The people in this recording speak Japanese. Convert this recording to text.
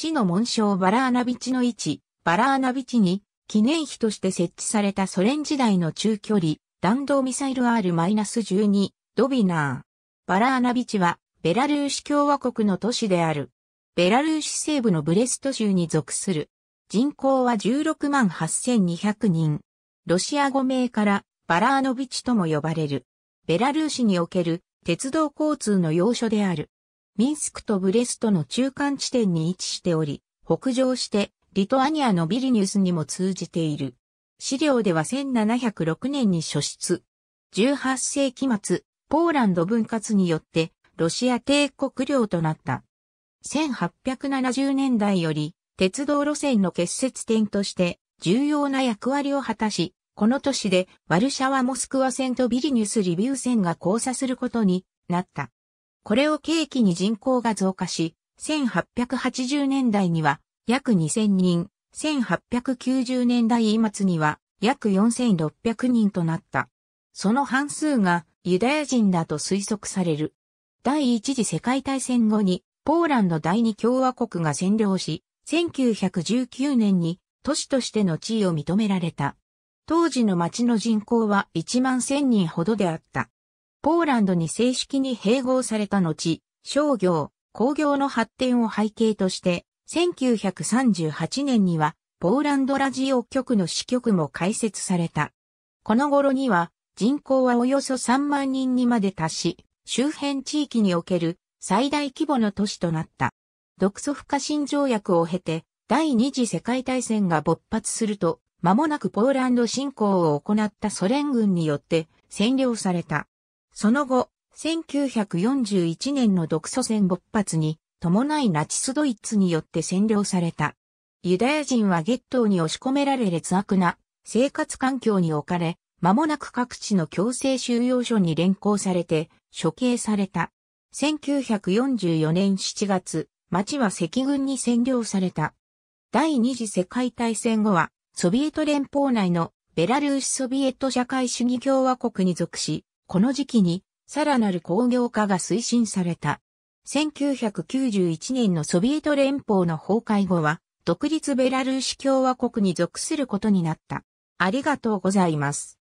市の紋章バラーナビチの位置、バラーナビチに記念碑として設置されたソ連時代の中距離弾道ミサイル R-12 ドビナー。バラーナビチはベラルーシ共和国の都市である。ベラルーシ西部のブレスト州に属する。人口は16万8200人。ロシア語名からバラーノビチとも呼ばれる。ベラルーシにおける鉄道交通の要所である。ミンスクとブレストの中間地点に位置しており、北上してリトアニアのビリニュスにも通じている。資料では1706年に初出。18世紀末、ポーランド分割によってロシア帝国領となった。1870年代より鉄道路線の結節点として重要な役割を果たし、この都市でワルシャワ・モスクワ線とビリニュス・リビウ線が交差することになった。これを契機に人口が増加し、1880年代には約2000人、1890年代末には約4600人となった。その半数がユダヤ人だと推測される。第一次世界大戦後にポーランド第二共和国が占領し、1919年に都市としての地位を認められた。当時の町の人口は1万1000人ほどであった。ポーランドに正式に併合された後、商業、工業の発展を背景として、1938年には、ポーランドラジオ局の支局も開設された。この頃には、人口はおよそ3万人にまで達し、周辺地域における最大規模の都市となった。独ソ不可侵条約を経て、第二次世界大戦が勃発すると、間もなくポーランド侵攻を行ったソ連軍によって占領された。その後、1941年の独ソ戦勃発に伴いナチスドイツによって占領された。ユダヤ人はゲットーに押し込められ劣悪な生活環境に置かれ、間もなく各地の強制収容所に連行されて処刑された。1944年7月、町は赤軍に占領された。第二次世界大戦後は、ソビエト連邦内のベラルーシソビエト社会主義共和国に属し、この時期に、さらなる工業化が推進された。1991年のソビエト連邦の崩壊後は、独立ベラルーシ共和国に属することになった。ありがとうございます。